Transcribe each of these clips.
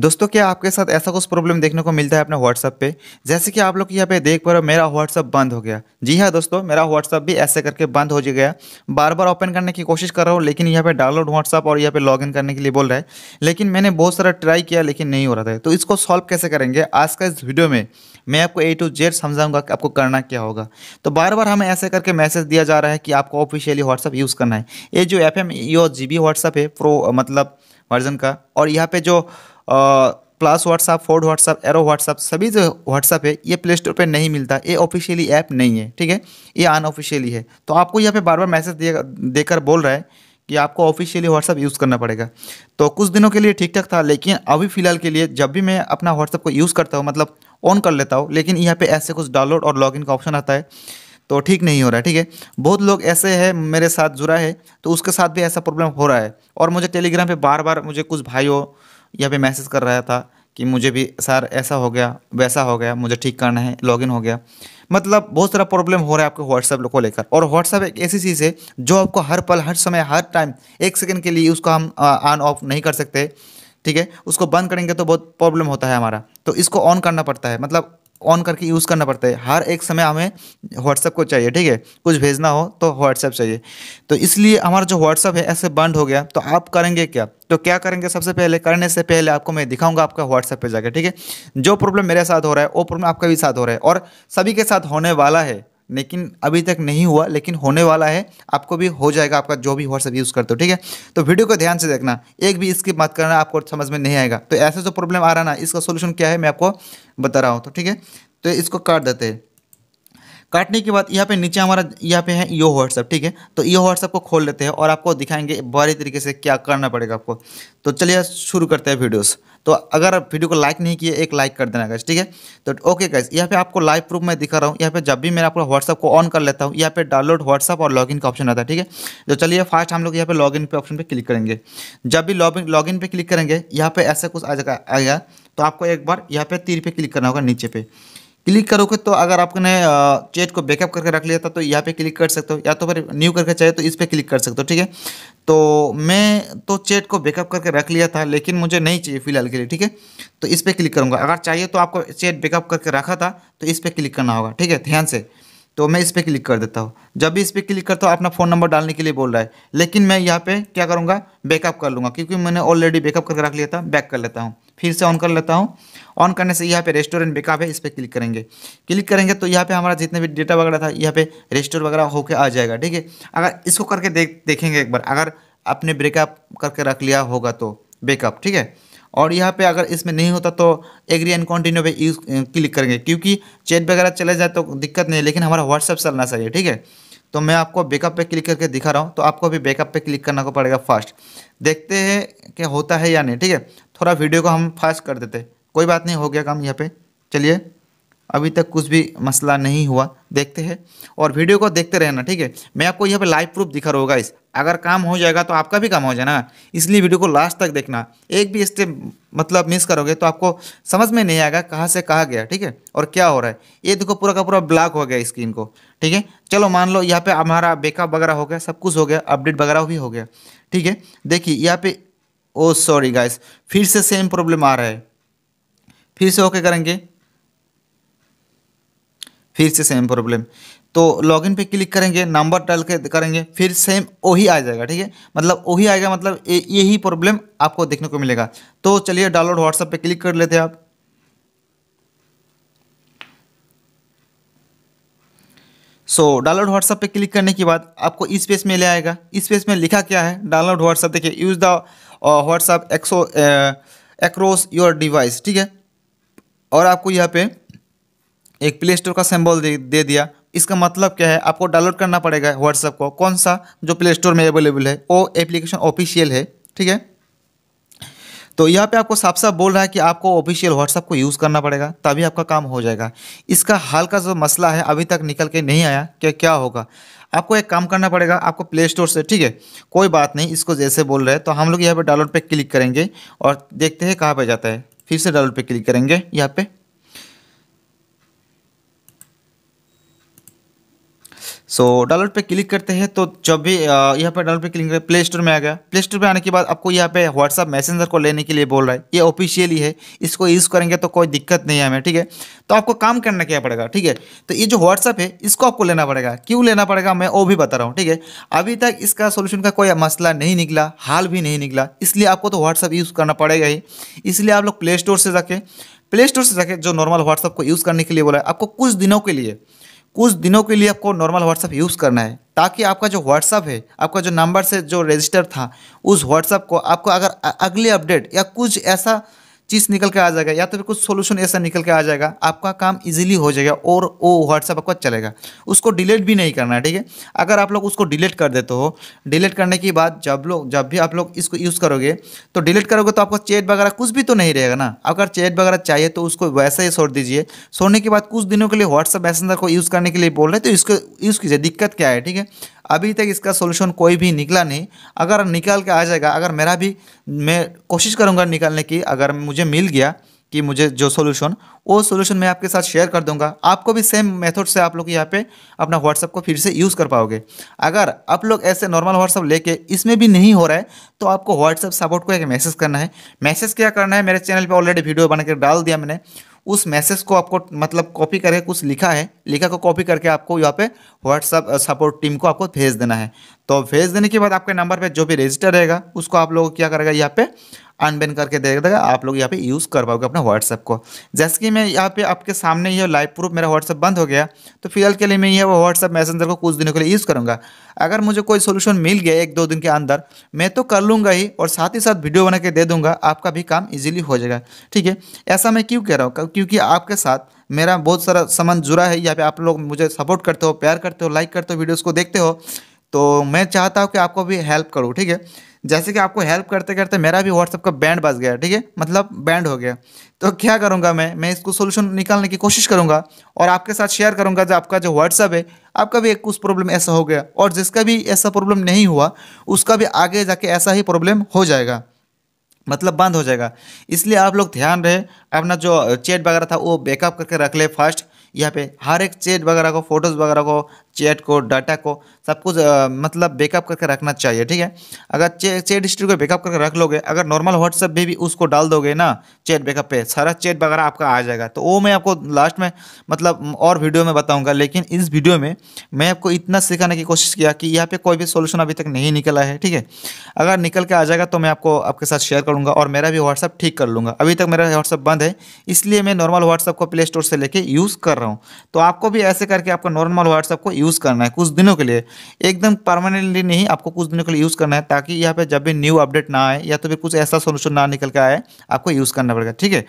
दोस्तों क्या आपके साथ ऐसा कुछ प्रॉब्लम देखने को मिलता है अपने व्हाट्सअप पे जैसे कि आप लोग यहाँ पे देख पा रहे हो मेरा व्हाट्सअप बंद हो गया जी हाँ दोस्तों मेरा व्हाट्सअप भी ऐसे करके बंद हो गया बार बार ओपन करने की कोशिश कर रहा हूँ लेकिन यहाँ पे डाउनलोड व्हाट्सअप और यहाँ पे लॉगिन करने के लिए बोल रहा है लेकिन मैंने बहुत सारा ट्राई किया लेकिन नहीं हो रहा था तो इसको सॉल्व कैसे करेंगे आज का इस वीडियो में मैं आपको ए टू जेड समझाऊंगा कि आपको करना क्या होगा तो बार बार हमें ऐसे करके मैसेज दिया जा रहा है कि आपको ऑफिशियली व्हाट्सअप यूज़ करना है ये जो F M Yo G B WhatsApp है प्रो मतलब वर्जन का और यहाँ पे जो plus WhatsApp Fouad WhatsApp Aero WhatsApp सभी जो व्हाट्सअप है ये प्ले स्टोर पर नहीं मिलता ये ऑफिशियली ऐप नहीं है ठीक है ये अनऑफिशियली है तो आपको यहाँ पे बार बार मैसेज दे देकर बोल रहा है कि आपको ऑफिशियली व्हाट्सअप यूज़ करना पड़ेगा तो कुछ दिनों के लिए ठीक ठाक था लेकिन अभी फ़िलहाल के लिए जब भी मैं अपना व्हाट्सअप को यूज़ करता हूँ मतलब ऑन कर लेता हूँ लेकिन यहाँ पे ऐसे कुछ डाउनलोड और लॉगिन का ऑप्शन आता है तो ठीक नहीं हो रहा है ठीक है बहुत लोग ऐसे है मेरे साथ जुड़ा है तो उसके साथ भी ऐसा प्रॉब्लम हो रहा है और मुझे टेलीग्राम पर बार बार मुझे कुछ भाइयों या पे मैसेज कर रहा था कि मुझे भी सर ऐसा हो गया वैसा हो गया मुझे ठीक करना है लॉगिन हो गया मतलब बहुत सारा प्रॉब्लम हो रहा है आपके व्हाट्सएप को लेकर और व्हाट्सएप एक ऐसी चीज़ है जो आपको हर पल हर समय हर टाइम एक सेकेंड के लिए उसको हम ऑन ऑफ नहीं कर सकते ठीक है उसको बंद करेंगे तो बहुत प्रॉब्लम होता है हमारा तो इसको ऑन करना पड़ता है मतलब ऑन करके यूज़ करना पड़ता है हर एक समय हमें व्हाट्सअप को चाहिए ठीक है कुछ भेजना हो तो व्हाट्सअप चाहिए तो इसलिए हमारा जो व्हाट्सअप है ऐसे बंद हो गया तो आप करेंगे क्या तो क्या करेंगे सबसे पहले करने से पहले आपको मैं दिखाऊंगा आपका व्हाट्सएप पे जाकर ठीक है जो प्रॉब्लम मेरे साथ हो रहा है वो प्रॉब्लम आपका भी साथ हो रहा है और सभी के साथ होने वाला है लेकिन अभी तक नहीं हुआ लेकिन होने वाला है आपको भी हो जाएगा आपका जो भी व्हाट्सअप यूज़ करते हो ठीक है तो वीडियो को ध्यान से देखना एक भी स्किप मत करना आपको समझ में नहीं आएगा तो ऐसा जो प्रॉब्लम आ रहा ना इसका सोल्यूशन क्या है मैं आपको बता रहा हूँ तो ठीक है तो इसको काट देते हैं काटने के बाद यहाँ पे नीचे हमारा यहाँ पे है यो व्हाट्सअप ठीक है तो यो व्हाट्सअप को खोल लेते हैं और आपको दिखाएंगे भारी तरीके से क्या करना पड़ेगा आपको तो चलिए शुरू करते हैं वीडियोस तो अगर आप वीडियो को लाइक नहीं किए एक लाइक कर देना गैस ठीक है तो ओके गैस यहाँ पे आपको लाइव प्रूफ मैं दिखा रहा हूँ यहाँ पे जब भी मैं आपको व्हाट्सअप को ऑन कर लेता हूँ यहाँ पे डाउनलोड व्हाट्सअप और लॉगिन का ऑप्शन आता है ठीक है तो चलिए फास्ट हम लोग यहाँ पे लॉगिन पे ऑप्शन पे क्लिक करेंगे जब भी लॉगिन इन पे क्लिक करेंगे यहाँ पे ऐसा कुछ आ जाएगा तो आपको एक बार यहाँ पे तीर पे क्लिक करना होगा नीचे पे क्लिक करोगे तो अगर आपने चैट को बैकअप करके रख लिया था तो यहाँ पे क्लिक कर सकते हो या तो फिर न्यू करके चाहिए तो इस पर क्लिक कर सकते हो ठीक है तो मैं तो चैट को बैकअप करके रख लिया था लेकिन मुझे नहीं चाहिए फिलहाल के लिए ठीक है तो इस पर क्लिक करूँगा अगर चाहिए तो आपको चैट बैकअप करके रखा था तो इस पर क्लिक करना होगा ठीक है ध्यान से तो मैं इस पर क्लिक कर देता हूँ जब भी इस पर क्लिक करता हूँ अपना फ़ोन नंबर डालने के लिए बोल रहा है लेकिन मैं यहाँ पे क्या करूँगा बैकअप कर लूँगा क्योंकि मैंने ऑलरेडी बैकअप करके रख लिया था बैक कर लेता हूँ फिर से ऑन कर लेता हूँ ऑन करने से यहाँ पे रेस्टोरेंट बेकअप है इस पर क्लिक करेंगे क्लिक करेंगे तो यहाँ पे हमारा जितने भी डेटा वगैरह था यहाँ पे रेस्टोर वगैरह होके आ जाएगा ठीक है अगर इसको करके देख देखेंगे एक बार अगर आपने ब्रेकअप करके रख लिया होगा तो बेकअप ठीक है और यहाँ पे अगर इसमें नहीं होता तो एग्री एंड कॉन्टिन्यू पे यूज क्लिक करेंगे क्योंकि चैट वगैरह चले जाए तो दिक्कत नहीं है लेकिन हमारा व्हाट्सअप चलना चाहिए ठीक है तो मैं आपको बैकअप पे क्लिक करके दिखा रहा हूँ तो आपको भी बैकअप पे क्लिक करना को पड़ेगा फास्ट देखते हैं कि होता है या नहीं ठीक है थोड़ा वीडियो को हम फास्ट कर देते कोई बात नहीं हो गया काम यहाँ पे चलिए अभी तक कुछ भी मसला नहीं हुआ देखते हैं और वीडियो को देखते रहना ठीक है मैं आपको यहाँ पे लाइव प्रूफ दिखा रहा होगा इस अगर काम हो जाएगा तो आपका भी काम हो जाएगा इसलिए वीडियो को लास्ट तक देखना एक भी स्टेप मतलब मिस करोगे तो आपको समझ में नहीं आएगा कहाँ से कहाँ गया ठीक है और क्या हो रहा है ये देखो पूरा का पूरा ब्लॉक हो गया स्क्रीन को ठीक है चलो मान लो यहाँ पर हमारा बेकअप वगैरह हो गया सब कुछ हो गया अपडेट वगैरह भी हो गया ठीक है देखिए यहाँ पर ओ सॉरी गाइस फिर से सेम प्रॉब्लम आ रहा है फिर से ओके करेंगे फिर से सेम प्रॉब्लम तो लॉगिन पे क्लिक करेंगे नंबर डाल के करेंगे फिर सेम वही आ जाएगा ठीक है मतलब वही आएगा मतलब यही प्रॉब्लम आपको देखने को मिलेगा तो चलिए डाउनलोड व्हाट्सएप पे क्लिक कर लेते हैं आप सो डाउनलोड व्हाट्सअप पे क्लिक करने के बाद आपको इस पेज में ले आएगा इस पेज में लिखा क्या है डाउनलोड व्हाट्सअप देखिए यूज़ द व्हाट्सएप एक्सो एक्रोस योर डिवाइस ठीक है और आपको यहाँ पे एक प्ले स्टोर का सिंबल दे, दे दिया इसका मतलब क्या है आपको डाउनलोड करना पड़ेगा व्हाट्सअप को कौन सा जो प्ले स्टोर में अवेलेबल है वो एप्लीकेशन ऑफिशियल है ठीक है तो यहाँ पे आपको साफ साफ बोल रहा है कि आपको ऑफिशियल व्हाट्सअप को यूज़ करना पड़ेगा तभी आपका काम हो जाएगा इसका हाल का जो मसला है अभी तक निकल के नहीं आया कि क्या होगा आपको एक काम करना पड़ेगा आपको प्ले स्टोर से ठीक है कोई बात नहीं इसको जैसे बोल रहे हैं तो हम लोग यहाँ पर डाउनलोड पर क्लिक करेंगे और देखते हैं कहाँ पर जाता है फिर से डाउनलोड पर क्लिक करेंगे यहाँ पर सो so, डाउनलोड पे क्लिक करते हैं तो जब भी यहाँ पे डाउनलोड पे क्लिक करें प्ले स्टोर में आ गया प्ले स्टोर में आने के बाद आपको यहाँ पे व्हाट्सअप मैसेंजर को लेने के लिए बोल रहा है ये ऑफिशियली है इसको यूज़ करेंगे तो कोई दिक्कत नहीं है हमें ठीक है तो आपको काम करना क्या पड़ेगा ठीक है तो ये जो व्हाट्सअप है इसको आपको लेना पड़ेगा क्यों लेना पड़ेगा मैं वो भी बता रहा हूँ ठीक है अभी तक इसका सोल्यूशन का कोई मसला नहीं निकला हाल भी नहीं निकला इसलिए आपको तो व्हाट्सअप यूज़ करना पड़ेगा ही इसलिए आप लोग प्ले स्टोर से रखें प्ले स्टोर से रखें जो नॉर्मल व्हाट्सअप को यूज़ करने के लिए बोला है आपको कुछ दिनों के लिए कुछ दिनों के लिए आपको नॉर्मल व्हाट्सअप यूज़ करना है ताकि आपका जो व्हाट्सअप है आपका जो नंबर से जो रजिस्टर था उस व्हाट्सअप को आपको अगर अगले अपडेट या कुछ ऐसा चीज़ निकल के आ जाएगा या तो फिर कुछ सोल्यूशन ऐसा निकल के आ जाएगा आपका काम इजीली हो जाएगा और वो व्हाट्सएप आपका चलेगा उसको डिलीट भी नहीं करना है ठीक है अगर आप लोग उसको डिलीट कर देते हो डिलीट करने के बाद जब लोग जब भी आप लोग इसको यूज़ करोगे तो डिलीट करोगे तो आपको चैट वगैरह कुछ भी तो नहीं रहेगा ना अगर चैट वगैरह चाहिए तो उसको वैसा ही छोड़ दीजिए छोड़ने के बाद कुछ दिनों के लिए व्हाट्सअप मैसेंजर को यूज़ करने के लिए बोल रहे तो इसको यूज़ कीजिए दिक्कत क्या है ठीक है अभी तक इसका सोल्यूशन कोई भी निकला नहीं अगर निकाल के आ जाएगा अगर मेरा भी मैं कोशिश करूँगा निकालने की अगर मुझे मिल गया कि मुझे जो सोल्यूशन वो सोल्यूशन मैं आपके साथ शेयर कर दूंगा आपको भी सेम मेथड से आप लोग यहाँ पे अपना व्हाट्सअप को फिर से यूज़ कर पाओगे अगर आप लोग ऐसे नॉर्मल व्हाट्सअप लेके इसमें भी नहीं हो रहा है तो आपको व्हाट्सअप सपोर्ट को एक मैसेज करना है मैसेज क्या करना है मेरे चैनल पर ऑलरेडी वीडियो बना डाल दिया मैंने उस मैसेज को आपको मतलब कॉपी करके कुछ लिखा है लिखा को कॉपी करके आपको यहाँ पे व्हाट्सअप सपोर्ट टीम को आपको भेज देना है तो भेज देने के बाद आपके नंबर पे जो भी रजिस्टर रहेगा उसको आप लोग क्या करेगा यहाँ पे अनबेन करके दे देगा आप लोग यहाँ पे यूज़ कर पाओगे अपना व्हाट्सअप को जैसे कि मैं यहाँ पे आपके सामने ये लाइव प्रूफ मेरा व्हाट्सअप बंद हो गया तो फिलहाल के लिए मैं ये व्हाट्सअप मैसेंजर को कुछ दिनों के लिए यूज़ करूँगा अगर मुझे कोई सोल्यूशन मिल गया एक दो दिन के अंदर मैं तो कर लूँगा ही और साथ ही साथ वीडियो बना के दे दूँगा आपका भी काम ईजिली हो जाएगा ठीक है ऐसा मैं क्यों कह रहा हूँ क्योंकि आपके साथ मेरा बहुत सारा सामान जुड़ा है यहाँ पे आप लोग मुझे सपोर्ट करते हो प्यार करते हो लाइक करते हो वीडियोज़ को देखते हो तो मैं चाहता हूँ कि आपको भी हेल्प करूँ ठीक है जैसे कि आपको हेल्प करते करते मेरा भी व्हाट्सअप का बैंड बस गया ठीक है मतलब बैंड हो गया तो क्या करूँगा मैं मैं इसको सोल्यूशन निकालने की कोशिश करूँगा और आपके साथ शेयर करूँगा जो आपका जो व्हाट्सअप है आपका भी एक कुछ प्रॉब्लम ऐसा हो गया और जिसका भी ऐसा प्रॉब्लम नहीं हुआ उसका भी आगे जाके ऐसा ही प्रॉब्लम हो जाएगा मतलब बंद हो जाएगा इसलिए आप लोग ध्यान रहे अपना जो चैट वगैरह था वो बैकअप करके रख ले फर्स्ट यहाँ पे हर एक चैट वगैरह को फोटोज़ वगैरह को चैट को डाटा को सब कुछ आ, मतलब बैकअप करके रखना चाहिए ठीक है अगर चे, चेट हिस्ट्री को बैकअप करके रख लोगे अगर नॉर्मल व्हाट्सएप भी, भी उसको डाल दोगे ना चैट बैकअप पे सारा चैट वगैरह आपका आ जाएगा तो वो मैं आपको लास्ट में मतलब और वीडियो में बताऊँगा लेकिन इस वीडियो में मैं आपको इतना सिखाने की कोशिश किया कि यहाँ पर कोई भी सोल्यूशन अभी तक नहीं निकला है ठीक है अगर निकल के आ जाएगा तो मैं आपको आपके साथ शेयर करूँगा और मेरा भी व्हाट्सअप ठीक कर लूँगा अभी तक मेरा व्हाट्सअप बंद है इसलिए मैं नॉर्मल व्हाट्सअप को प्ले स्टोर से लेकर यूज़ कर रहा हूँ तो आपको भी ऐसे करके आपका नॉर्मल व्हाट्सअप को यूज़ यूज़ करना है कुछ दिनों के लिए एकदम परमानेंटली नहीं आपको कुछ दिनों के लिए यूज़ करना है ताकि यहाँ पे जब भी न्यू अपडेट ना आए या तो फिर कुछ ऐसा सोल्यूशन ना निकल के आए आपको यूज़ करना पड़ेगा ठीक है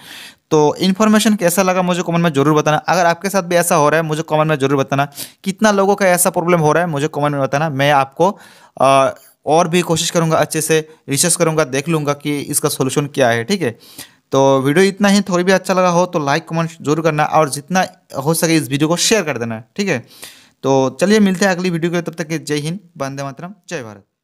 तो इन्फॉर्मेशन कैसा लगा मुझे कमेंट में जरूर बताना अगर आपके साथ भी ऐसा हो रहा है मुझे कमेंट में जरूर बताना कितना लोगों का ऐसा प्रॉब्लम हो रहा है मुझे कमेंट में बताना मैं आपको आ, और भी कोशिश करूँगा अच्छे से रिसर्च करूँगा देख लूँगा कि इसका सोल्यूशन क्या है ठीक है तो वीडियो इतना ही थोड़ी भी अच्छा लगा हो तो लाइक कमेंट जरूर करना और जितना हो सके इस वीडियो को शेयर कर देना ठीक है तो चलिए मिलते हैं अगली वीडियो के तब तक के जय हिंद बंदे मातरम जय भारत